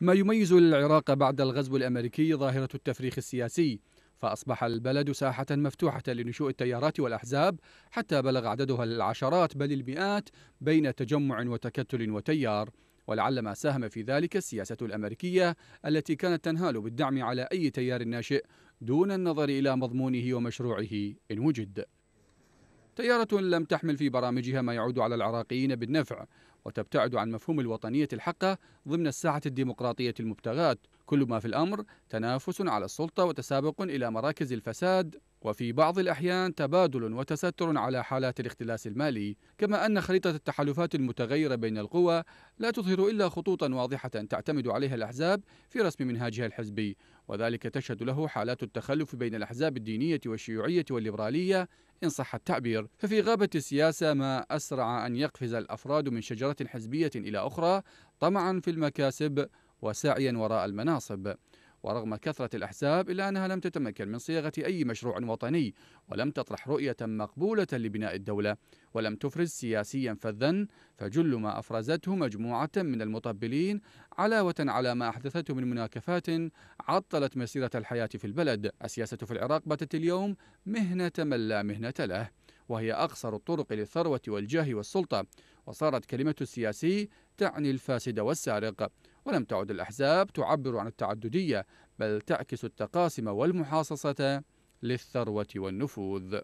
ما يميز العراق بعد الغزو الامريكي ظاهره التفريخ السياسي فاصبح البلد ساحه مفتوحه لنشوء التيارات والاحزاب حتى بلغ عددها العشرات بل المئات بين تجمع وتكتل وتيار ولعل ما ساهم في ذلك السياسه الامريكيه التي كانت تنهال بالدعم على اي تيار ناشئ دون النظر الى مضمونه ومشروعه ان وجد تيارة لم تحمل في برامجها ما يعود على العراقيين بالنفع وتبتعد عن مفهوم الوطنية الحقة ضمن الساحة الديمقراطية المبتغاة كل ما في الأمر تنافس على السلطة وتسابق إلى مراكز الفساد وفي بعض الأحيان تبادل وتستر على حالات الاختلاس المالي كما أن خريطة التحالفات المتغيرة بين القوى لا تظهر إلا خطوطا واضحة تعتمد عليها الأحزاب في رسم منهاجها الحزبي وذلك تشهد له حالات التخلف بين الأحزاب الدينية والشيوعية والليبرالية إن صح التعبير ففي غابة السياسة ما أسرع أن يقفز الأفراد من شجرة حزبية إلى أخرى طمعا في المكاسب وسعيا وراء المناصب ورغم كثرة الأحزاب إلا أنها لم تتمكن من صياغة أي مشروع وطني ولم تطرح رؤية مقبولة لبناء الدولة ولم تفرز سياسيا فذا فجل ما أفرزته مجموعة من المطبلين علاوة على ما أحدثته من مناكفات عطلت مسيرة الحياة في البلد السياسة في العراق باتت اليوم مهنة من لا مهنة له وهي أقصر الطرق للثروة والجاه والسلطة وصارت كلمة السياسي تعني الفاسد والسارق ولم تعد الأحزاب تعبر عن التعددية بل تعكس التقاسم والمحاصصة للثروة والنفوذ